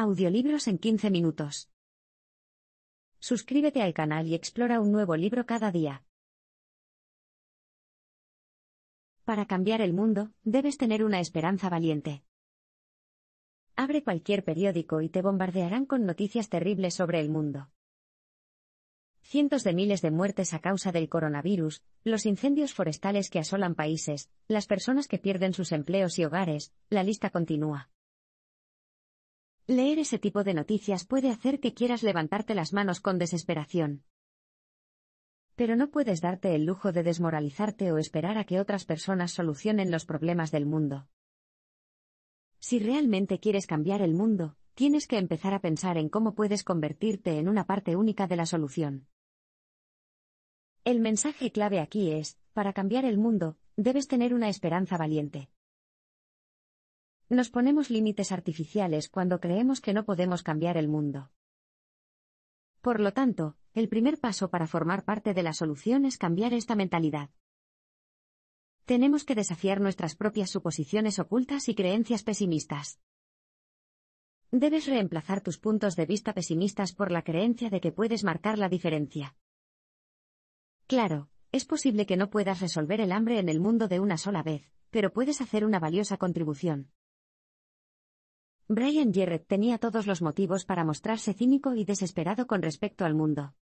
Audiolibros en 15 minutos. Suscríbete al canal y explora un nuevo libro cada día. Para cambiar el mundo, debes tener una esperanza valiente. Abre cualquier periódico y te bombardearán con noticias terribles sobre el mundo. Cientos de miles de muertes a causa del coronavirus, los incendios forestales que asolan países, las personas que pierden sus empleos y hogares, la lista continúa. Leer ese tipo de noticias puede hacer que quieras levantarte las manos con desesperación. Pero no puedes darte el lujo de desmoralizarte o esperar a que otras personas solucionen los problemas del mundo. Si realmente quieres cambiar el mundo, tienes que empezar a pensar en cómo puedes convertirte en una parte única de la solución. El mensaje clave aquí es, para cambiar el mundo, debes tener una esperanza valiente. Nos ponemos límites artificiales cuando creemos que no podemos cambiar el mundo. Por lo tanto, el primer paso para formar parte de la solución es cambiar esta mentalidad. Tenemos que desafiar nuestras propias suposiciones ocultas y creencias pesimistas. Debes reemplazar tus puntos de vista pesimistas por la creencia de que puedes marcar la diferencia. Claro, es posible que no puedas resolver el hambre en el mundo de una sola vez, pero puedes hacer una valiosa contribución. Brian Jarrett tenía todos los motivos para mostrarse cínico y desesperado con respecto al mundo.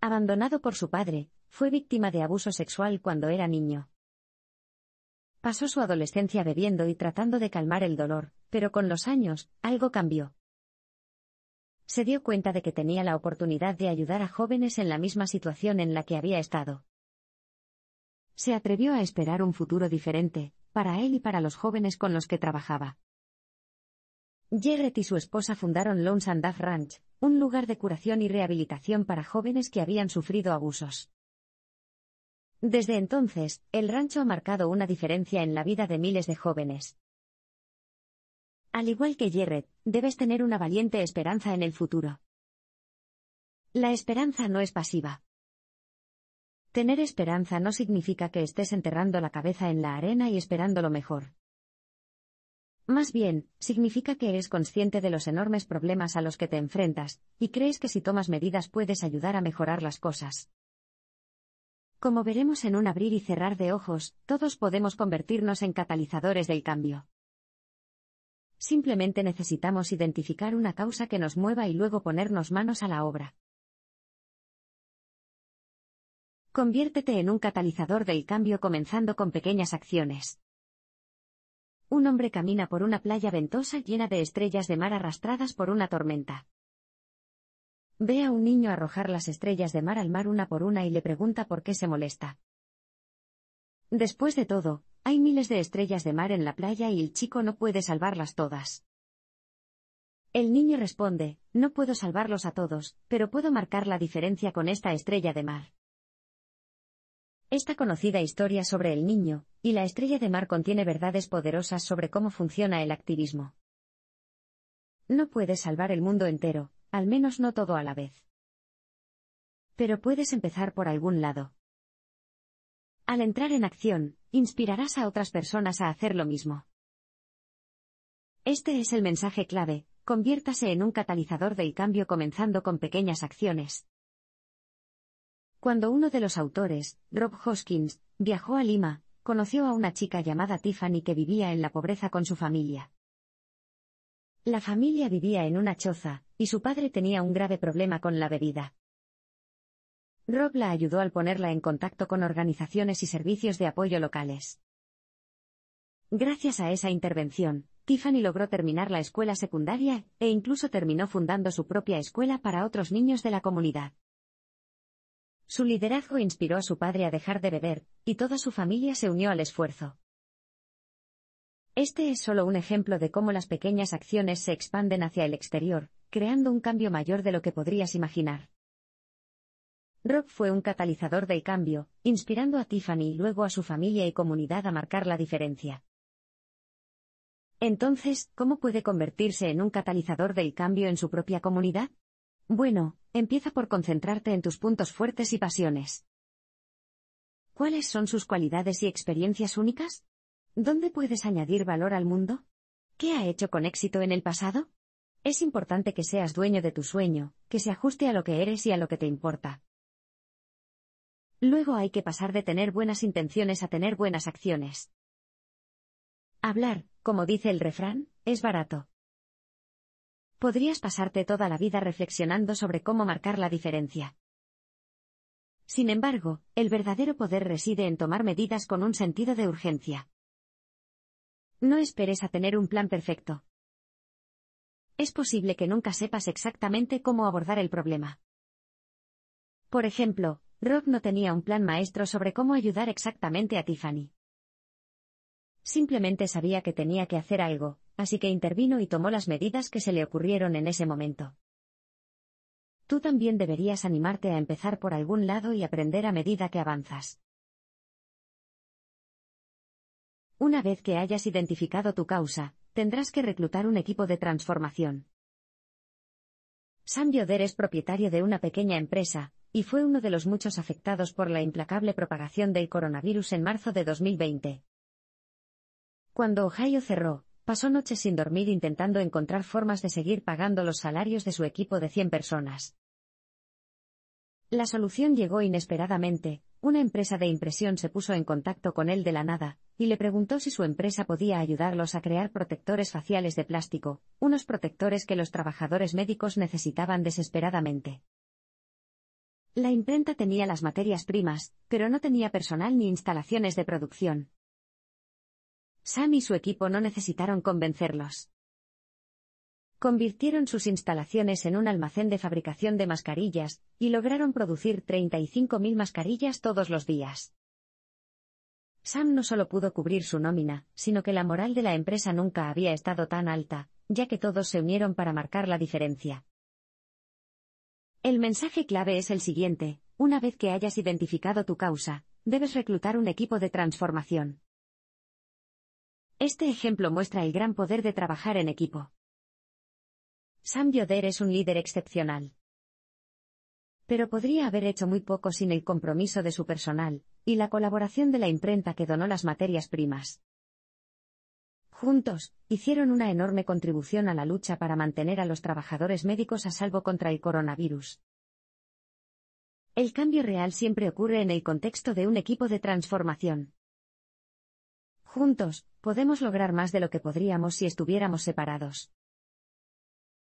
Abandonado por su padre, fue víctima de abuso sexual cuando era niño. Pasó su adolescencia bebiendo y tratando de calmar el dolor, pero con los años, algo cambió. Se dio cuenta de que tenía la oportunidad de ayudar a jóvenes en la misma situación en la que había estado. Se atrevió a esperar un futuro diferente, para él y para los jóvenes con los que trabajaba. Jarrett y su esposa fundaron and Duff Ranch, un lugar de curación y rehabilitación para jóvenes que habían sufrido abusos. Desde entonces, el rancho ha marcado una diferencia en la vida de miles de jóvenes. Al igual que Jarrett, debes tener una valiente esperanza en el futuro. La esperanza no es pasiva. Tener esperanza no significa que estés enterrando la cabeza en la arena y esperando lo mejor. Más bien, significa que eres consciente de los enormes problemas a los que te enfrentas, y crees que si tomas medidas puedes ayudar a mejorar las cosas. Como veremos en un abrir y cerrar de ojos, todos podemos convertirnos en catalizadores del cambio. Simplemente necesitamos identificar una causa que nos mueva y luego ponernos manos a la obra. Conviértete en un catalizador del cambio comenzando con pequeñas acciones. Un hombre camina por una playa ventosa llena de estrellas de mar arrastradas por una tormenta. Ve a un niño arrojar las estrellas de mar al mar una por una y le pregunta por qué se molesta. Después de todo, hay miles de estrellas de mar en la playa y el chico no puede salvarlas todas. El niño responde, no puedo salvarlos a todos, pero puedo marcar la diferencia con esta estrella de mar. Esta conocida historia sobre el niño y la estrella de mar contiene verdades poderosas sobre cómo funciona el activismo. No puedes salvar el mundo entero, al menos no todo a la vez. Pero puedes empezar por algún lado. Al entrar en acción, inspirarás a otras personas a hacer lo mismo. Este es el mensaje clave, conviértase en un catalizador del cambio comenzando con pequeñas acciones. Cuando uno de los autores, Rob Hoskins, viajó a Lima, conoció a una chica llamada Tiffany que vivía en la pobreza con su familia. La familia vivía en una choza, y su padre tenía un grave problema con la bebida. Rob la ayudó al ponerla en contacto con organizaciones y servicios de apoyo locales. Gracias a esa intervención, Tiffany logró terminar la escuela secundaria, e incluso terminó fundando su propia escuela para otros niños de la comunidad. Su liderazgo inspiró a su padre a dejar de beber, y toda su familia se unió al esfuerzo. Este es solo un ejemplo de cómo las pequeñas acciones se expanden hacia el exterior, creando un cambio mayor de lo que podrías imaginar. Rob fue un catalizador del cambio, inspirando a Tiffany y luego a su familia y comunidad a marcar la diferencia. Entonces, ¿cómo puede convertirse en un catalizador del cambio en su propia comunidad? Bueno, empieza por concentrarte en tus puntos fuertes y pasiones. ¿Cuáles son sus cualidades y experiencias únicas? ¿Dónde puedes añadir valor al mundo? ¿Qué ha hecho con éxito en el pasado? Es importante que seas dueño de tu sueño, que se ajuste a lo que eres y a lo que te importa. Luego hay que pasar de tener buenas intenciones a tener buenas acciones. Hablar, como dice el refrán, es barato. Podrías pasarte toda la vida reflexionando sobre cómo marcar la diferencia. Sin embargo, el verdadero poder reside en tomar medidas con un sentido de urgencia. No esperes a tener un plan perfecto. Es posible que nunca sepas exactamente cómo abordar el problema. Por ejemplo, Rob no tenía un plan maestro sobre cómo ayudar exactamente a Tiffany. Simplemente sabía que tenía que hacer algo, así que intervino y tomó las medidas que se le ocurrieron en ese momento. Tú también deberías animarte a empezar por algún lado y aprender a medida que avanzas. Una vez que hayas identificado tu causa, tendrás que reclutar un equipo de transformación. Sam Yoder es propietario de una pequeña empresa, y fue uno de los muchos afectados por la implacable propagación del coronavirus en marzo de 2020. Cuando Ohio cerró, pasó noches sin dormir intentando encontrar formas de seguir pagando los salarios de su equipo de 100 personas. La solución llegó inesperadamente, una empresa de impresión se puso en contacto con él de la nada, y le preguntó si su empresa podía ayudarlos a crear protectores faciales de plástico, unos protectores que los trabajadores médicos necesitaban desesperadamente. La imprenta tenía las materias primas, pero no tenía personal ni instalaciones de producción. Sam y su equipo no necesitaron convencerlos. Convirtieron sus instalaciones en un almacén de fabricación de mascarillas, y lograron producir 35.000 mascarillas todos los días. Sam no solo pudo cubrir su nómina, sino que la moral de la empresa nunca había estado tan alta, ya que todos se unieron para marcar la diferencia. El mensaje clave es el siguiente, una vez que hayas identificado tu causa, debes reclutar un equipo de transformación. Este ejemplo muestra el gran poder de trabajar en equipo. Sam Bioder es un líder excepcional. Pero podría haber hecho muy poco sin el compromiso de su personal, y la colaboración de la imprenta que donó las materias primas. Juntos, hicieron una enorme contribución a la lucha para mantener a los trabajadores médicos a salvo contra el coronavirus. El cambio real siempre ocurre en el contexto de un equipo de transformación. Juntos, podemos lograr más de lo que podríamos si estuviéramos separados.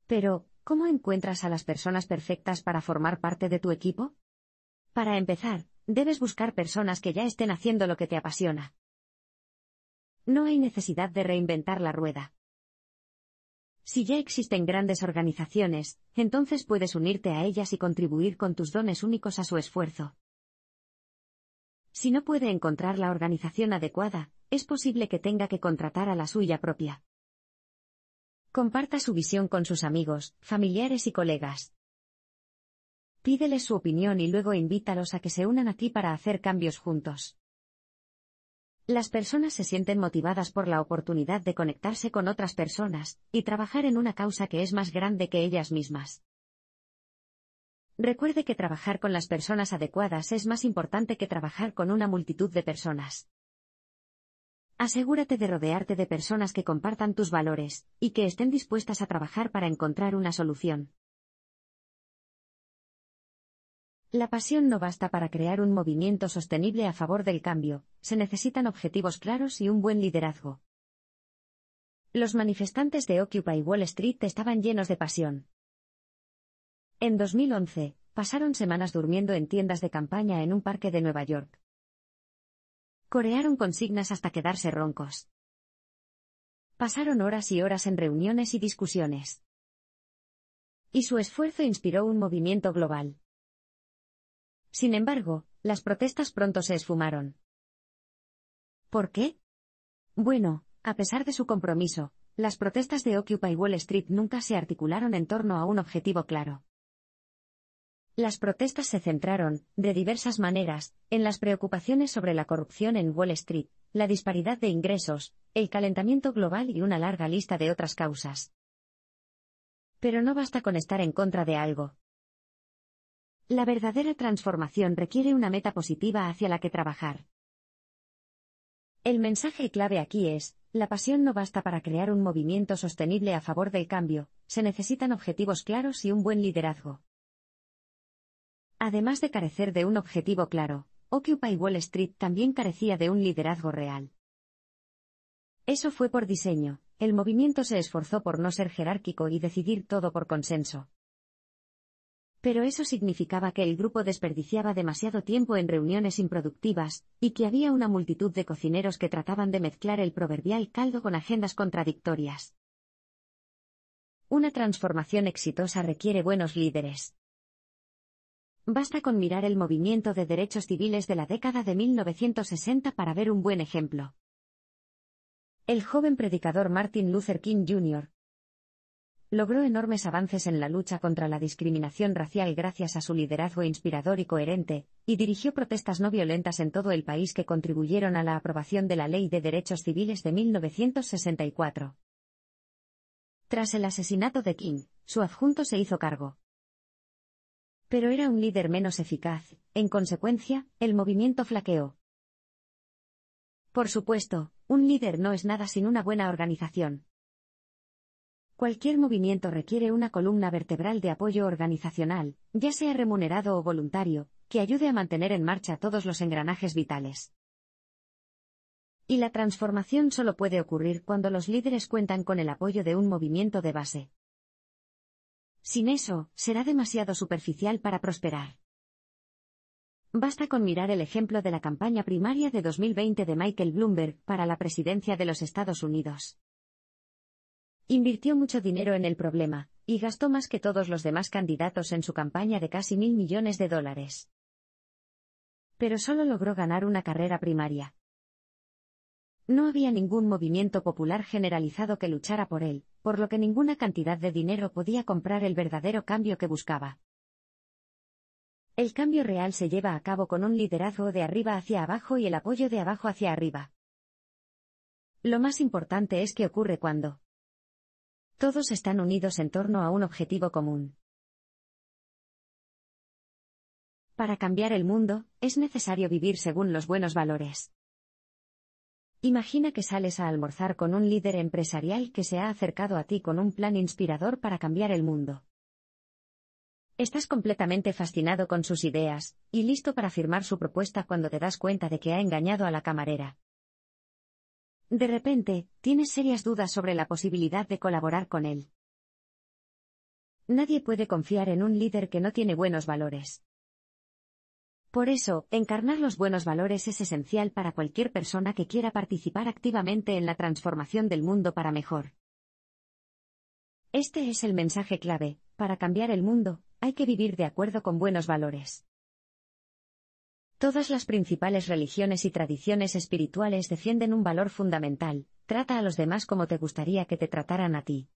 Pero, ¿cómo encuentras a las personas perfectas para formar parte de tu equipo? Para empezar, debes buscar personas que ya estén haciendo lo que te apasiona. No hay necesidad de reinventar la rueda. Si ya existen grandes organizaciones, entonces puedes unirte a ellas y contribuir con tus dones únicos a su esfuerzo. Si no puede encontrar la organización adecuada, es posible que tenga que contratar a la suya propia. Comparta su visión con sus amigos, familiares y colegas. Pídeles su opinión y luego invítalos a que se unan aquí para hacer cambios juntos. Las personas se sienten motivadas por la oportunidad de conectarse con otras personas y trabajar en una causa que es más grande que ellas mismas. Recuerde que trabajar con las personas adecuadas es más importante que trabajar con una multitud de personas. Asegúrate de rodearte de personas que compartan tus valores, y que estén dispuestas a trabajar para encontrar una solución. La pasión no basta para crear un movimiento sostenible a favor del cambio, se necesitan objetivos claros y un buen liderazgo. Los manifestantes de Occupy Wall Street estaban llenos de pasión. En 2011, pasaron semanas durmiendo en tiendas de campaña en un parque de Nueva York. Corearon consignas hasta quedarse roncos. Pasaron horas y horas en reuniones y discusiones. Y su esfuerzo inspiró un movimiento global. Sin embargo, las protestas pronto se esfumaron. ¿Por qué? Bueno, a pesar de su compromiso, las protestas de Occupy Wall Street nunca se articularon en torno a un objetivo claro. Las protestas se centraron, de diversas maneras, en las preocupaciones sobre la corrupción en Wall Street, la disparidad de ingresos, el calentamiento global y una larga lista de otras causas. Pero no basta con estar en contra de algo. La verdadera transformación requiere una meta positiva hacia la que trabajar. El mensaje clave aquí es, la pasión no basta para crear un movimiento sostenible a favor del cambio, se necesitan objetivos claros y un buen liderazgo. Además de carecer de un objetivo claro, Occupy Wall Street también carecía de un liderazgo real. Eso fue por diseño, el movimiento se esforzó por no ser jerárquico y decidir todo por consenso. Pero eso significaba que el grupo desperdiciaba demasiado tiempo en reuniones improductivas, y que había una multitud de cocineros que trataban de mezclar el proverbial caldo con agendas contradictorias. Una transformación exitosa requiere buenos líderes. Basta con mirar el movimiento de derechos civiles de la década de 1960 para ver un buen ejemplo. El joven predicador Martin Luther King Jr. logró enormes avances en la lucha contra la discriminación racial gracias a su liderazgo inspirador y coherente, y dirigió protestas no violentas en todo el país que contribuyeron a la aprobación de la Ley de Derechos Civiles de 1964. Tras el asesinato de King, su adjunto se hizo cargo, pero era un líder menos eficaz, en consecuencia, el movimiento flaqueó. Por supuesto, un líder no es nada sin una buena organización. Cualquier movimiento requiere una columna vertebral de apoyo organizacional, ya sea remunerado o voluntario, que ayude a mantener en marcha todos los engranajes vitales. Y la transformación solo puede ocurrir cuando los líderes cuentan con el apoyo de un movimiento de base. Sin eso, será demasiado superficial para prosperar. Basta con mirar el ejemplo de la campaña primaria de 2020 de Michael Bloomberg para la presidencia de los Estados Unidos. Invirtió mucho dinero en el problema, y gastó más que todos los demás candidatos en su campaña de casi mil millones de dólares. Pero solo logró ganar una carrera primaria. No había ningún movimiento popular generalizado que luchara por él, por lo que ninguna cantidad de dinero podía comprar el verdadero cambio que buscaba. El cambio real se lleva a cabo con un liderazgo de arriba hacia abajo y el apoyo de abajo hacia arriba. Lo más importante es que ocurre cuando todos están unidos en torno a un objetivo común. Para cambiar el mundo, es necesario vivir según los buenos valores. Imagina que sales a almorzar con un líder empresarial que se ha acercado a ti con un plan inspirador para cambiar el mundo. Estás completamente fascinado con sus ideas, y listo para firmar su propuesta cuando te das cuenta de que ha engañado a la camarera. De repente, tienes serias dudas sobre la posibilidad de colaborar con él. Nadie puede confiar en un líder que no tiene buenos valores. Por eso, encarnar los buenos valores es esencial para cualquier persona que quiera participar activamente en la transformación del mundo para mejor. Este es el mensaje clave, para cambiar el mundo, hay que vivir de acuerdo con buenos valores. Todas las principales religiones y tradiciones espirituales defienden un valor fundamental, trata a los demás como te gustaría que te trataran a ti.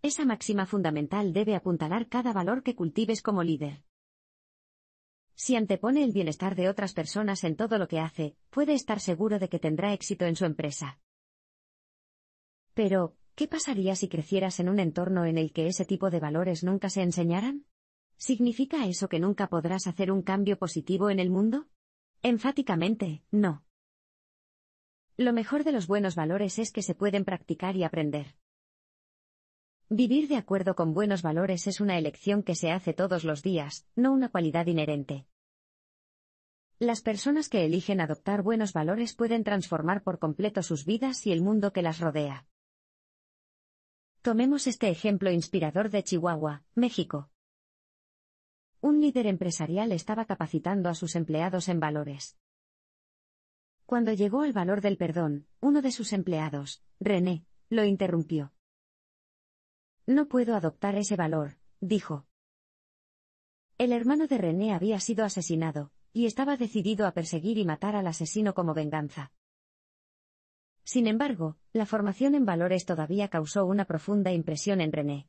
Esa máxima fundamental debe apuntalar cada valor que cultives como líder. Si antepone el bienestar de otras personas en todo lo que hace, puede estar seguro de que tendrá éxito en su empresa. Pero, ¿qué pasaría si crecieras en un entorno en el que ese tipo de valores nunca se enseñaran? ¿Significa eso que nunca podrás hacer un cambio positivo en el mundo? Enfáticamente, no. Lo mejor de los buenos valores es que se pueden practicar y aprender. Vivir de acuerdo con buenos valores es una elección que se hace todos los días, no una cualidad inherente. Las personas que eligen adoptar buenos valores pueden transformar por completo sus vidas y el mundo que las rodea. Tomemos este ejemplo inspirador de Chihuahua, México. Un líder empresarial estaba capacitando a sus empleados en valores. Cuando llegó al valor del perdón, uno de sus empleados, René, lo interrumpió. No puedo adoptar ese valor, dijo. El hermano de René había sido asesinado, y estaba decidido a perseguir y matar al asesino como venganza. Sin embargo, la formación en valores todavía causó una profunda impresión en René.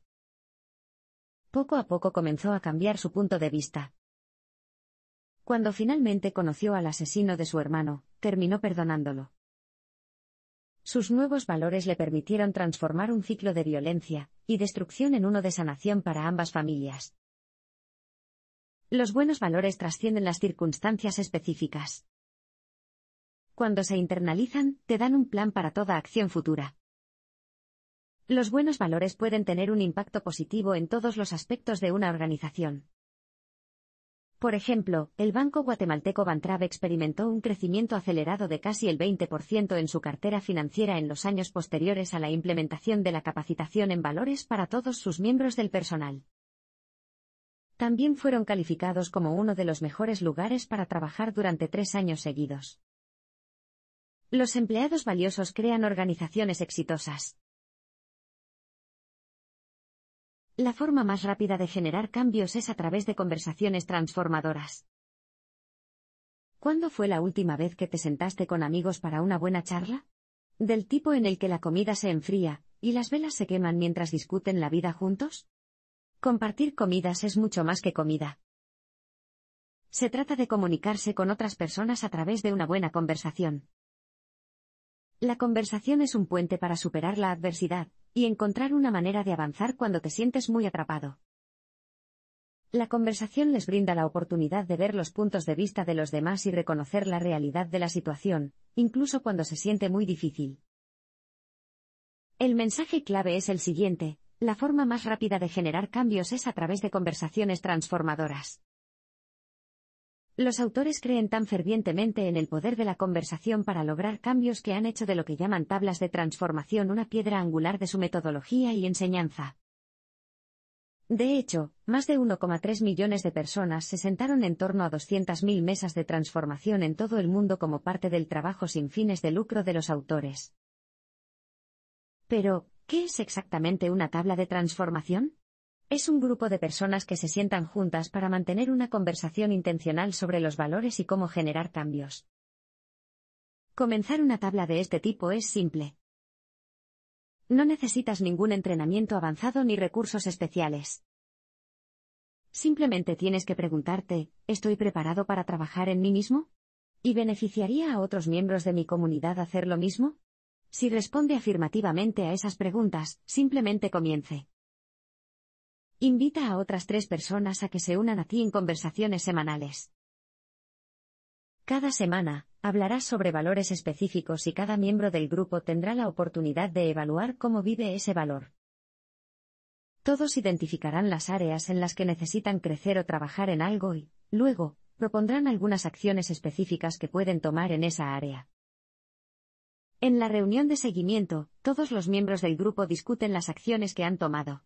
Poco a poco comenzó a cambiar su punto de vista. Cuando finalmente conoció al asesino de su hermano, terminó perdonándolo. Sus nuevos valores le permitieron transformar un ciclo de violencia y destrucción en uno de sanación para ambas familias. Los buenos valores trascienden las circunstancias específicas. Cuando se internalizan, te dan un plan para toda acción futura. Los buenos valores pueden tener un impacto positivo en todos los aspectos de una organización. Por ejemplo, el banco guatemalteco Bantrave experimentó un crecimiento acelerado de casi el 20% en su cartera financiera en los años posteriores a la implementación de la capacitación en valores para todos sus miembros del personal. También fueron calificados como uno de los mejores lugares para trabajar durante tres años seguidos. Los empleados valiosos crean organizaciones exitosas. La forma más rápida de generar cambios es a través de conversaciones transformadoras. ¿Cuándo fue la última vez que te sentaste con amigos para una buena charla? ¿Del tipo en el que la comida se enfría, y las velas se queman mientras discuten la vida juntos? Compartir comidas es mucho más que comida. Se trata de comunicarse con otras personas a través de una buena conversación. La conversación es un puente para superar la adversidad, y encontrar una manera de avanzar cuando te sientes muy atrapado. La conversación les brinda la oportunidad de ver los puntos de vista de los demás y reconocer la realidad de la situación, incluso cuando se siente muy difícil. El mensaje clave es el siguiente, la forma más rápida de generar cambios es a través de conversaciones transformadoras. Los autores creen tan fervientemente en el poder de la conversación para lograr cambios que han hecho de lo que llaman tablas de transformación una piedra angular de su metodología y enseñanza. De hecho, más de 1,3 millones de personas se sentaron en torno a 200.000 mesas de transformación en todo el mundo como parte del trabajo sin fines de lucro de los autores. Pero, ¿qué es exactamente una tabla de transformación? Es un grupo de personas que se sientan juntas para mantener una conversación intencional sobre los valores y cómo generar cambios. Comenzar una tabla de este tipo es simple. No necesitas ningún entrenamiento avanzado ni recursos especiales. Simplemente tienes que preguntarte, ¿estoy preparado para trabajar en mí mismo? ¿Y beneficiaría a otros miembros de mi comunidad hacer lo mismo? Si responde afirmativamente a esas preguntas, simplemente comience. Invita a otras tres personas a que se unan a ti en conversaciones semanales. Cada semana, hablarás sobre valores específicos y cada miembro del grupo tendrá la oportunidad de evaluar cómo vive ese valor. Todos identificarán las áreas en las que necesitan crecer o trabajar en algo y, luego, propondrán algunas acciones específicas que pueden tomar en esa área. En la reunión de seguimiento, todos los miembros del grupo discuten las acciones que han tomado.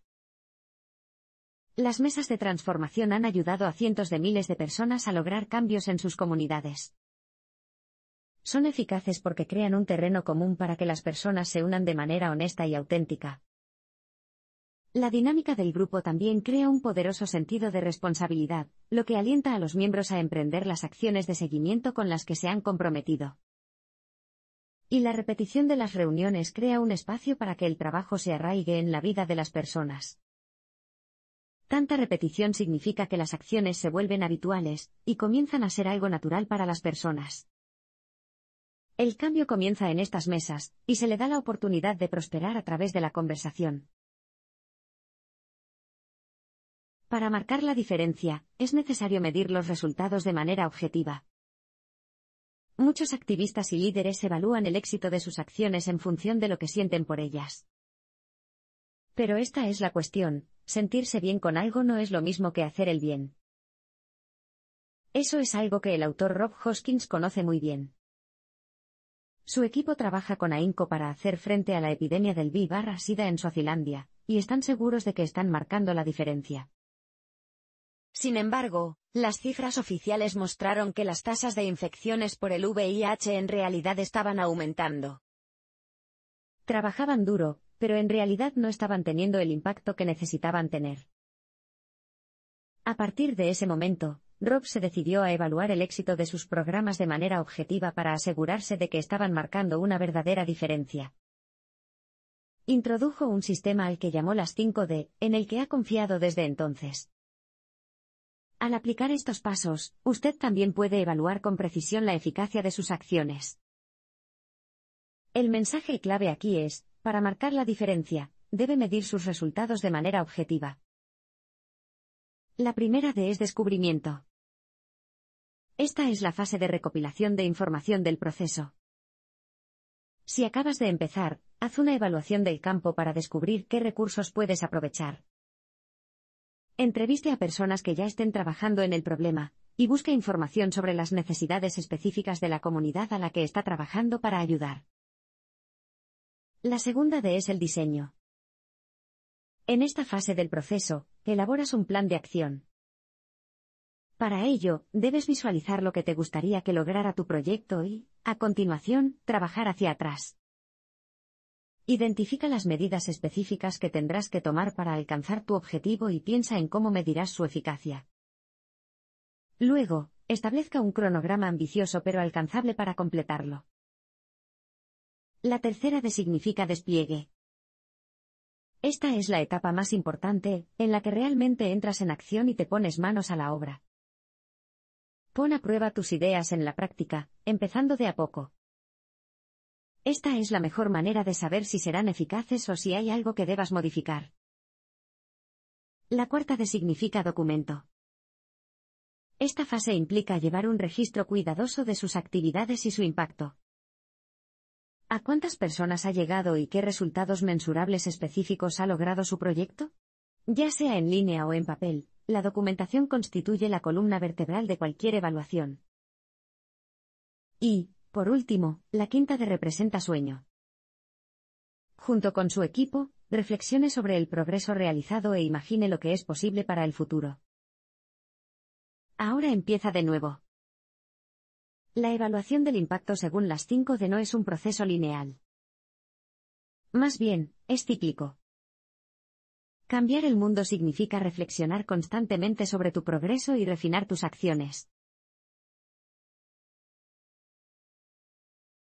Las mesas de transformación han ayudado a cientos de miles de personas a lograr cambios en sus comunidades. Son eficaces porque crean un terreno común para que las personas se unan de manera honesta y auténtica. La dinámica del grupo también crea un poderoso sentido de responsabilidad, lo que alienta a los miembros a emprender las acciones de seguimiento con las que se han comprometido. Y la repetición de las reuniones crea un espacio para que el trabajo se arraigue en la vida de las personas. Tanta repetición significa que las acciones se vuelven habituales, y comienzan a ser algo natural para las personas. El cambio comienza en estas mesas, y se le da la oportunidad de prosperar a través de la conversación. Para marcar la diferencia, es necesario medir los resultados de manera objetiva. Muchos activistas y líderes evalúan el éxito de sus acciones en función de lo que sienten por ellas. Pero esta es la cuestión, sentirse bien con algo no es lo mismo que hacer el bien. Eso es algo que el autor Rob Hoskins conoce muy bien. Su equipo trabaja con AINCO para hacer frente a la epidemia del VIH SIDA en Suazilandia, y están seguros de que están marcando la diferencia. Sin embargo, las cifras oficiales mostraron que las tasas de infecciones por el VIH en realidad estaban aumentando. Trabajaban duro, pero en realidad no estaban teniendo el impacto que necesitaban tener. A partir de ese momento, Rob se decidió a evaluar el éxito de sus programas de manera objetiva para asegurarse de que estaban marcando una verdadera diferencia. Introdujo un sistema al que llamó las 5D, en el que ha confiado desde entonces. Al aplicar estos pasos, usted también puede evaluar con precisión la eficacia de sus acciones. El mensaje clave aquí es, para marcar la diferencia, debe medir sus resultados de manera objetiva. La primera D es descubrimiento. Esta es la fase de recopilación de información del proceso. Si acabas de empezar, haz una evaluación del campo para descubrir qué recursos puedes aprovechar. Entreviste a personas que ya estén trabajando en el problema, y busca información sobre las necesidades específicas de la comunidad a la que está trabajando para ayudar. La segunda de es el diseño. En esta fase del proceso, elaboras un plan de acción. Para ello, debes visualizar lo que te gustaría que lograra tu proyecto y, a continuación, trabajar hacia atrás. Identifica las medidas específicas que tendrás que tomar para alcanzar tu objetivo y piensa en cómo medirás su eficacia. Luego, establezca un cronograma ambicioso pero alcanzable para completarlo. La tercera D significa despliegue. Esta es la etapa más importante, en la que realmente entras en acción y te pones manos a la obra. Pon a prueba tus ideas en la práctica, empezando de a poco. Esta es la mejor manera de saber si serán eficaces o si hay algo que debas modificar. La cuarta D significa documento. Esta fase implica llevar un registro cuidadoso de sus actividades y su impacto. ¿A cuántas personas ha llegado y qué resultados mensurables específicos ha logrado su proyecto? Ya sea en línea o en papel, la documentación constituye la columna vertebral de cualquier evaluación. Y, por último, la quinta de representa sueño. Junto con su equipo, reflexione sobre el progreso realizado e imagine lo que es posible para el futuro. Ahora empieza de nuevo. La evaluación del impacto según las 5 d no es un proceso lineal. Más bien, es cíclico. Cambiar el mundo significa reflexionar constantemente sobre tu progreso y refinar tus acciones.